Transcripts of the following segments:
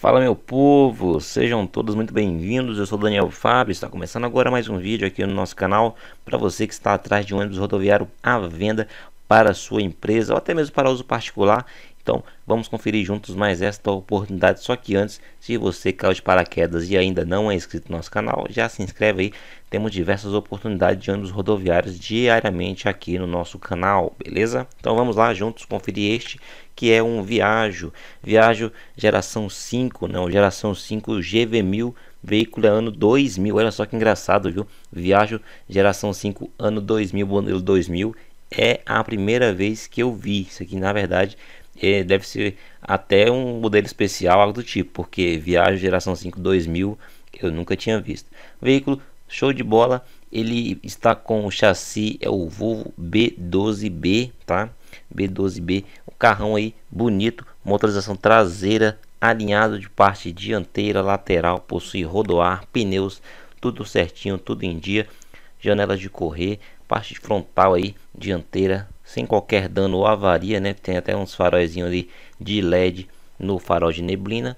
Fala meu povo, sejam todos muito bem-vindos. Eu sou Daniel Fábio, está começando agora mais um vídeo aqui no nosso canal para você que está atrás de um ônibus rodoviário à venda para sua empresa ou até mesmo para uso particular então, vamos conferir juntos mais esta oportunidade. Só que antes, se você caiu de paraquedas e ainda não é inscrito no nosso canal, já se inscreve aí. Temos diversas oportunidades de ônibus rodoviários diariamente aqui no nosso canal, beleza? Então vamos lá juntos conferir este que é um Viajo, Viajo geração 5, não, geração 5 GV1000 veículo é ano 2000, olha só que engraçado, viu? Viajo geração 5, ano 2000, modelo 2000, é a primeira vez que eu vi isso aqui, na verdade, é, deve ser até um modelo especial, algo do tipo, porque viagem geração 5 2000 eu nunca tinha visto. Veículo show de bola, ele está com o chassi, é o Volvo B12B, tá? B12B, o carrão aí bonito, motorização traseira, alinhado de parte dianteira, lateral, possui rodoar, pneus, tudo certinho, tudo em dia janelas de correr, parte frontal aí, dianteira, sem qualquer dano ou avaria, né? Tem até uns faróizinhos ali de LED no farol de neblina.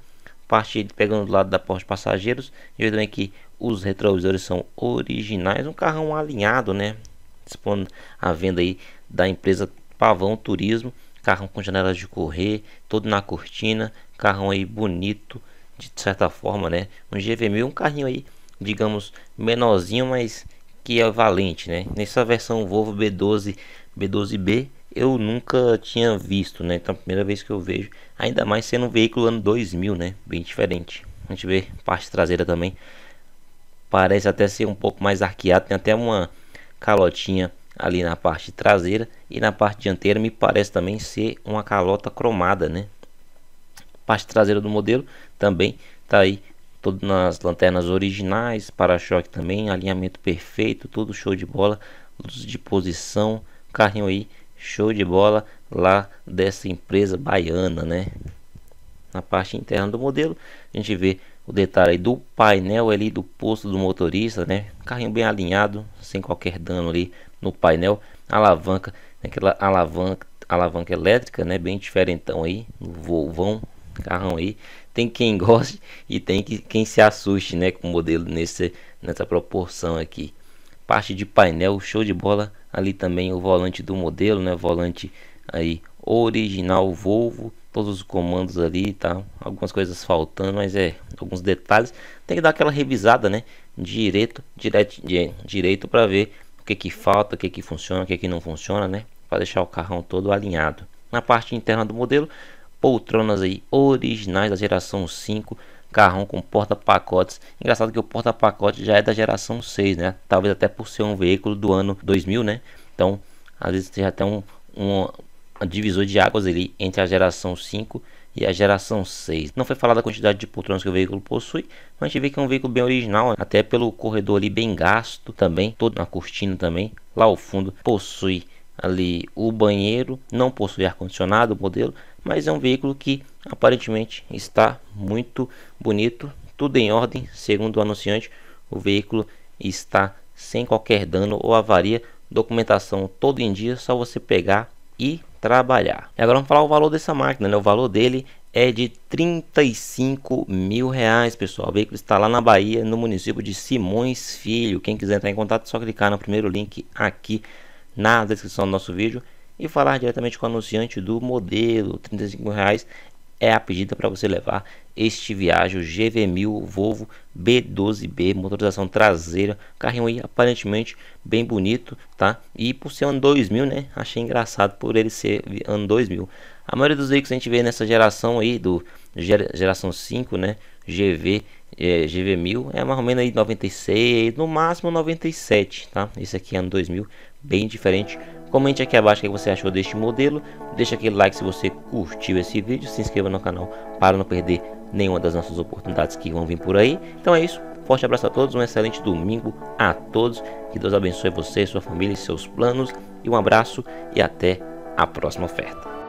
Parte pegando do lado da porta de passageiros. E também que os retrovisores são originais. Um carrão alinhado, né? Dispondo à venda aí da empresa Pavão Turismo. Carrão com janelas de correr, todo na cortina. Carrão aí bonito, de certa forma, né? Um GV1000, um carrinho aí, digamos, menorzinho, mas que é Valente, né? Nessa versão Volvo B12, B12B, eu nunca tinha visto, né? Então, a primeira vez que eu vejo, ainda mais sendo um veículo ano 2000, né? Bem diferente. A gente vê parte traseira também. Parece até ser um pouco mais arqueado, tem até uma calotinha ali na parte traseira e na parte dianteira me parece também ser uma calota cromada, né? Parte traseira do modelo também tá aí todas nas lanternas originais, para-choque também, alinhamento perfeito, tudo show de bola, luz de posição, carrinho aí show de bola lá dessa empresa baiana, né? Na parte interna do modelo, a gente vê o detalhe do painel ali do posto do motorista, né? Carrinho bem alinhado, sem qualquer dano ali no painel, alavanca, né? aquela alavanca, alavanca elétrica, né? Bem diferente então aí no Volvão carrão aí. Tem quem goste e tem que, quem se assuste, né, com o modelo nesse, nessa proporção aqui. Parte de painel, show de bola. Ali também o volante do modelo, né, volante aí original Volvo. Todos os comandos ali, tá? Algumas coisas faltando, mas é alguns detalhes. Tem que dar aquela revisada, né? Direito, direto, direito para ver o que que falta, o que que funciona, o que que não funciona, né? Para deixar o carrão todo alinhado. Na parte interna do modelo, poltronas aí originais da geração 5, carrão com porta-pacotes. Engraçado que o porta-pacote já é da geração 6, né? Talvez até por ser um veículo do ano 2000, né? Então, às vezes tem até um, um, divisor de águas ali entre a geração 5 e a geração 6. Não foi falada a quantidade de poltronas que o veículo possui, mas a gente vê que é um veículo bem original, né? até pelo corredor ali bem gasto também, todo na cortina também, lá ao fundo possui ali o banheiro, não possui ar-condicionado modelo, mas é um veículo que aparentemente está muito bonito, tudo em ordem, segundo o anunciante, o veículo está sem qualquer dano ou avaria, documentação todo em dia, só você pegar e trabalhar. E agora vamos falar o valor dessa máquina, né? o valor dele é de 35 mil reais, pessoal. O veículo está lá na Bahia, no município de Simões Filho. Quem quiser entrar em contato, é só clicar no primeiro link aqui na descrição do nosso vídeo e falar diretamente com o anunciante do modelo. R$ 35,00 é a pedida para você levar este viagem GV1000 Volvo B12B, motorização traseira, carrinho aí aparentemente bem bonito, tá? E por ser ano 2000, né? Achei engraçado por ele ser ano 2000. A maioria dos veículos que a gente vê nessa geração aí do geração 5, né? GV é, GV1000 é mais ou menos aí 96, no máximo 97, tá? Esse aqui é ano 2000, bem diferente Comente aqui abaixo o que você achou deste modelo, deixa aquele like se você curtiu esse vídeo, se inscreva no canal para não perder nenhuma das nossas oportunidades que vão vir por aí. Então é isso, forte abraço a todos, um excelente domingo a todos, que Deus abençoe você, sua família e seus planos, e um abraço e até a próxima oferta.